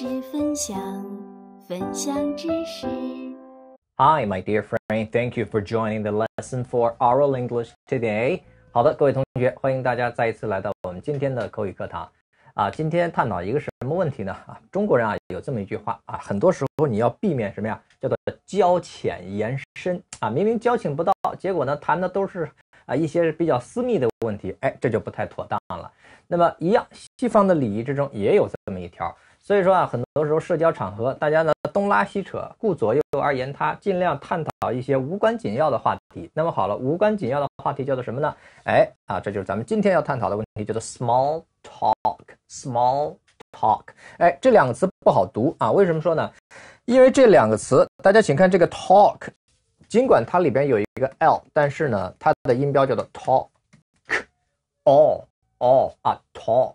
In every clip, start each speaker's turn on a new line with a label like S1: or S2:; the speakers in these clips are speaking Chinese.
S1: 知识分分享，享 Hi, my dear friend. Thank you for joining the lesson for oral English today. 好的，各位同学，欢迎大家再一次来到我们今天的口语课堂。啊，今天探讨一个什么问题呢？啊，中国人啊有这么一句话啊，很多时候你要避免什么呀？叫做交浅言深啊。明明交情不到，结果呢谈的都是啊一些比较私密的问题，哎，这就不太妥当了。那么一样，西方的礼仪之中也有这么一条。所以说啊，很多时候社交场合，大家呢东拉西扯，顾左右而言他，尽量探讨一些无关紧要的话题。那么好了，无关紧要的话题叫做什么呢？哎啊，这就是咱们今天要探讨的问题，叫做 small talk，small talk。哎，这两个词不好读啊？为什么说呢？因为这两个词，大家请看这个 talk，尽管它里边有一个 l，但是呢，它的音标叫做 talk，all all 啊 talk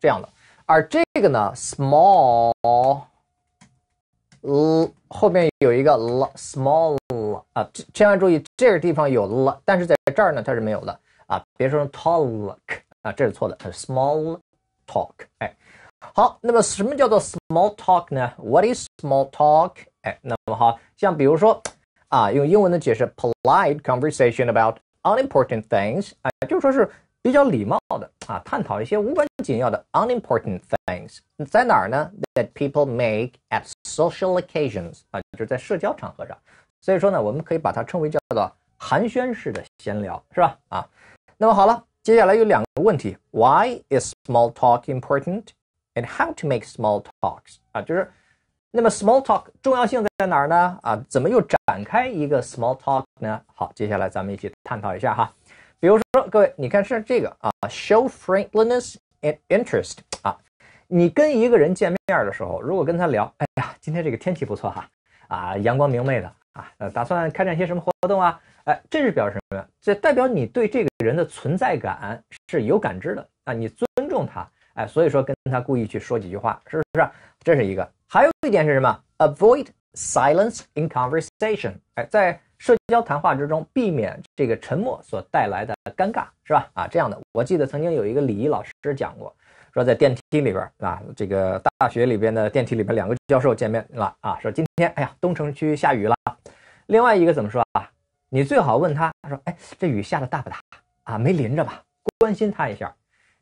S1: 这样的。而这个呢，small，呃，后面有一个 l small 啊，千万注意这个地方有 l，但是在这儿呢它是没有的啊，别说成 talk 啊，这是错的，small talk，哎。好，那么什么叫做 small talk 呢？What is small talk？哎，那么好像比如说啊，用英文的解释，polite conversation about unimportant things，哎，就说是比较礼貌的啊，探讨一些无关紧要的 unimportant things，在哪儿呢？That people make at social occasions 啊，就是在社交场合上。所以说呢，我们可以把它称为叫做寒暄式的闲聊，是吧？啊，那么好了，接下来有两个问题：Why is small talk important？And how to make small talks？啊，就是那么 small talk 重要性在哪儿呢？啊，怎么又展开一个 small talk 呢？好，接下来咱们一起探讨一下哈。比如说，各位，你看像这个啊，show friendliness and interest 啊，你跟一个人见面的时候，如果跟他聊，哎呀，今天这个天气不错哈，啊，阳光明媚的啊，呃，打算开展些什么活动啊，哎，这是表示什么？这代表你对这个人的存在感是有感知的啊，你尊重他，哎，所以说跟他故意去说几句话，是不是？这是一个，还有一点是什么？Avoid。Silence in conversation，哎，在社交谈话之中，避免这个沉默所带来的尴尬，是吧？啊，这样的，我记得曾经有一个礼仪老师讲过，说在电梯里边啊，这个大学里边的电梯里边，两个教授见面了啊，说今天哎呀，东城区下雨了，另外一个怎么说啊？你最好问他，他说，哎，这雨下的大不大啊？没淋着吧？关心他一下。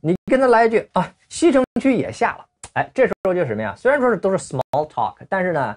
S1: 你跟他来一句啊，西城区也下了，哎，这时候就什么呀？虽然说是都是 small talk，但是呢。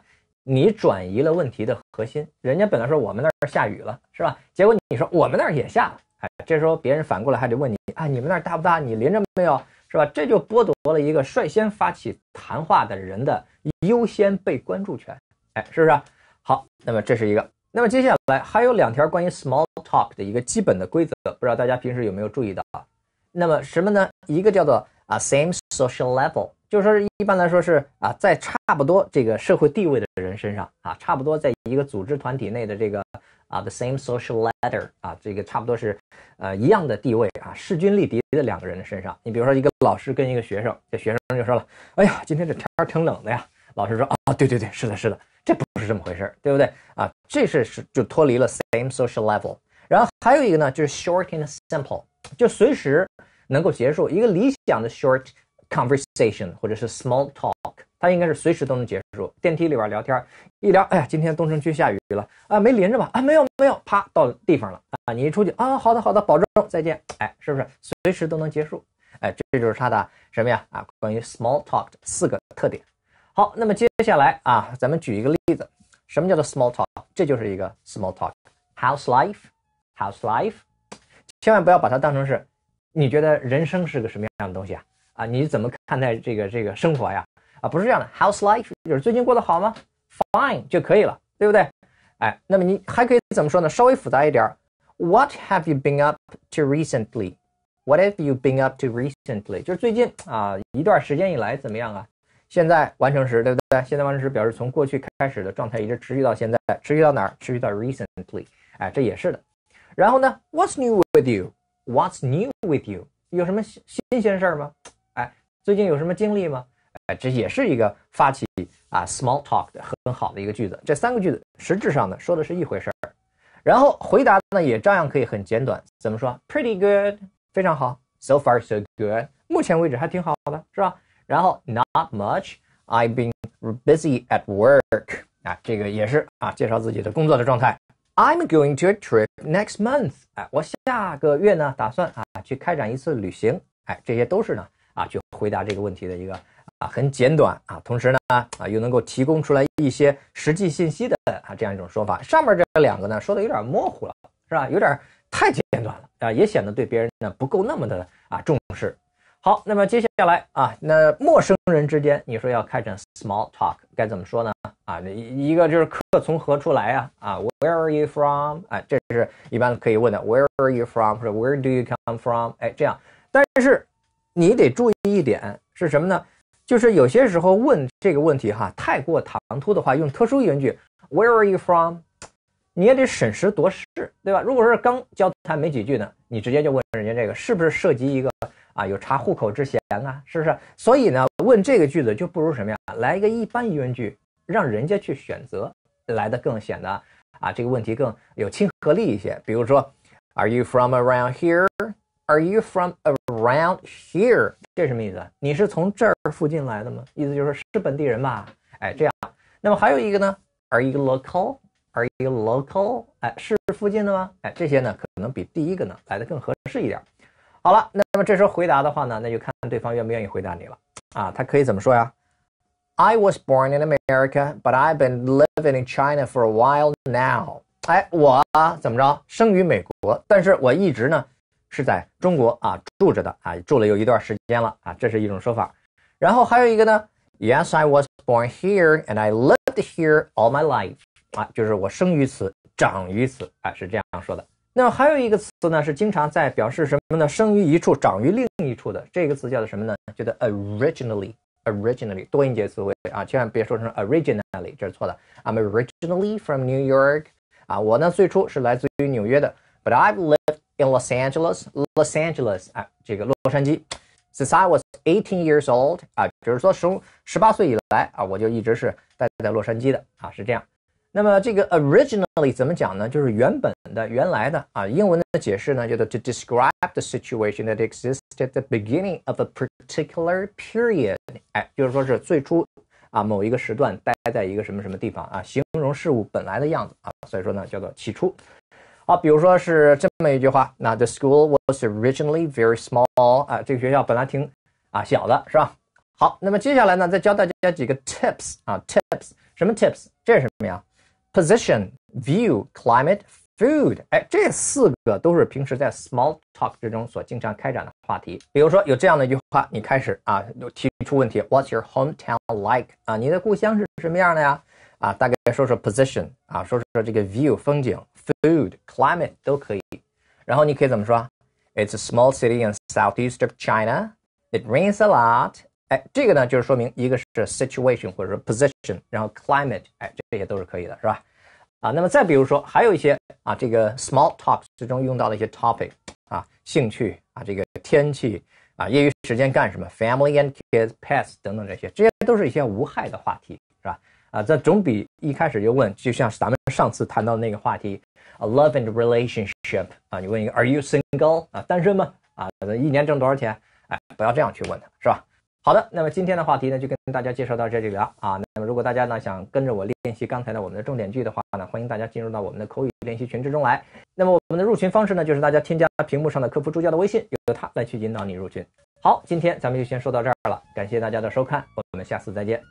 S1: 你转移了问题的核心，人家本来说我们那儿下雨了，是吧？结果你说我们那儿也下了，哎，这时候别人反过来还得问你啊，你们那儿大不大？你淋着没有？是吧？这就剥夺了一个率先发起谈话的人的优先被关注权，哎，是不是？好，那么这是一个，那么接下来还有两条关于 small talk 的一个基本的规则，不知道大家平时有没有注意到啊？那么什么呢？一个叫做啊 same social level。就是说，一般来说是啊，在差不多这个社会地位的人身上啊，差不多在一个组织团体内的这个啊，the same social ladder 啊，这个差不多是呃一样的地位啊，势均力敌的两个人的身上。你比如说，一个老师跟一个学生，这学生就说了：“哎呀，今天这天儿挺冷的呀。”老师说：“啊，对对对，是的，是的，这不是这么回事儿，对不对啊？这是是就脱离了 same social level。然后还有一个呢，就是 short and simple，就随时能够结束一个理想的 short。Conversation 或者是 small talk，它应该是随时都能结束。电梯里边聊天，一聊，哎呀，今天东城区下雨了啊，没淋着吧？啊，没有没有，啪，到地方了啊。你一出去啊，好的好的，保证再见。哎，是不是随时都能结束？哎，这就是它的什么呀？啊，关于 small talk 的四个特点。好，那么接下来啊，咱们举一个例子，什么叫做 small talk？这就是一个 small talk。House life，house life，千万不要把它当成是，你觉得人生是个什么样的东西啊？啊，你怎么看待这个这个生活呀？啊，不是这样的，House life 就是最近过得好吗？Fine 就可以了，对不对？哎，那么你还可以怎么说呢？稍微复杂一点儿，What have you been up to recently？What have you been up to recently？就是最近啊，一段时间以来怎么样啊？现在完成时，对不对？现在完成时表示从过去开始的状态一直持续到现在，持续到哪儿？持续到 recently。哎，这也是的。然后呢？What's new with you？What's new with you？有什么新鲜事儿吗？最近有什么经历吗？哎，这也是一个发起啊 small talk 的很好的一个句子。这三个句子实质上呢说的是一回事儿。然后回答呢也照样可以很简短，怎么说？Pretty good，非常好。So far so good，目前为止还挺好的，是吧？然后 Not much，I've been busy at work 啊，这个也是啊，介绍自己的工作的状态。I'm going to a trip next month，哎，我下个月呢打算啊去开展一次旅行。哎，这些都是呢。啊，去回答这个问题的一个啊，很简短啊，同时呢啊，又能够提供出来一些实际信息的啊，这样一种说法。上面这两个呢，说的有点模糊了，是吧？有点太简短了啊，也显得对别人呢不够那么的啊重视。好，那么接下来啊，那陌生人之间，你说要开展 small talk，该怎么说呢？啊，一个就是客从何处来呀？啊，Where are you from？哎，这是一般可以问的。Where are you from？或者 Where do you come from？哎，这样，但是。你得注意一点是什么呢？就是有些时候问这个问题哈，太过唐突的话，用特殊疑问句，Where are you from？你也得审时度势，对吧？如果是刚交谈没几句呢，你直接就问人家这个，是不是涉及一个啊有查户口之嫌啊？是不是？所以呢，问这个句子就不如什么呀？来一个一般疑问句，让人家去选择，来的更显得啊这个问题更有亲和力一些。比如说，Are you from around here？Are you from？Around here，这什么意思你是从这儿附近来的吗？意思就是是本地人吧？哎，这样。那么还有一个呢？Are you local？Are you local？哎，是附近的吗？哎，这些呢可能比第一个呢来的更合适一点。好了，那么这时候回答的话呢，那就看对方愿不愿意回答你了啊。他可以怎么说呀？I was born in America, but I've been living in China for a while now。哎，我怎么着，生于美国，但是我一直呢。是在中国啊住着的啊，住了有一段时间了啊，这是一种说法。然后还有一个呢，Yes, I was born here and I lived here all my life。啊，就是我生于此，长于此，啊，是这样说的。那么还有一个词呢，是经常在表示什么呢？生于一处，长于另一处的这个词叫做什么呢？叫做 originally，originally 多音节词汇啊，千万别说成 originally，这是错的。I'm originally from New York。啊，我呢最初是来自于纽约的，but I've lived In Los Angeles, Los Angeles 啊，这个洛杉矶。Since I was eighteen years old 啊，就是说从十八岁以来啊，我就一直是待在洛杉矶的啊，是这样。那么这个 originally 怎么讲呢？就是原本的、原来的啊。英文的解释呢，叫做 to describe the situation that existed at the beginning of a particular period。哎，就是说是最初啊，某一个时段待在一个什么什么地方啊，形容事物本来的样子啊。所以说呢，叫做起初。好，比如说是这么一句话，那 The school was originally very small 啊，这个学校本来挺啊小的，是吧？好，那么接下来呢，再教大家几个 tips 啊，tips 什么 tips？这是什么呀？Position, view, climate, food，哎，这四个都是平时在 small talk 之中所经常开展的话题。比如说有这样的一句话，你开始啊就提出问题，What's your hometown like 啊？你的故乡是什么样的呀？啊，大概说说 position 啊，说说这个 view 风景、food、climate 都可以。然后你可以怎么说？It's a small city in southeastern China. It rains a lot. 哎，这个呢就是说明一个是 situation 或者说 position，然后 climate，哎，这些都是可以的，是吧？啊，那么再比如说还有一些啊，这个 small talks 之中用到的一些 topic 啊，兴趣啊，这个天气啊，业余时间干什么，family and kids, pets 等等这些，这些都是一些无害的话题，是吧？啊，这总比一开始就问，就像咱们上次谈到那个话题，a love and relationship，啊，你问一个，Are you single？啊，单身吗？啊，一年挣多少钱？哎，不要这样去问他，是吧？好的，那么今天的话题呢，就跟大家介绍到这里了啊。那么如果大家呢想跟着我练习刚才的我们的重点句的话呢，欢迎大家进入到我们的口语练习群之中来。那么我们的入群方式呢，就是大家添加屏幕上的客服助教的微信，由他来去引导你入群。好，今天咱们就先说到这儿了，感谢大家的收看，我们下次再见。